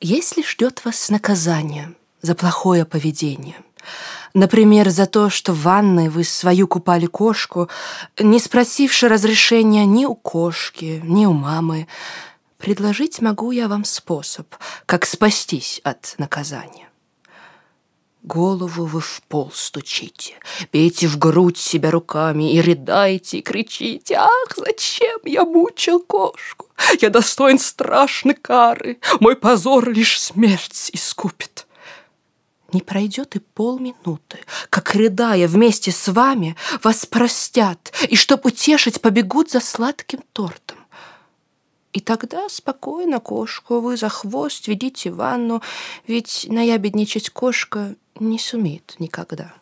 Если ждет вас наказание за плохое поведение, например, за то, что в ванной вы свою купали кошку, не спросивши разрешения ни у кошки, ни у мамы, предложить могу я вам способ, как спастись от наказания. Голову вы в пол стучите, бейте в грудь себя руками и рыдаете, и кричите. «Ах, зачем я мучил кошку? Я достоин страшной кары, мой позор лишь смерть искупит». Не пройдет и полминуты, как, рыдая вместе с вами, вас простят, и, чтоб утешить, побегут за сладким тортом. И тогда спокойно кошку вы за хвост ведите в ванну, ведь наябедничать кошка не сумеет никогда.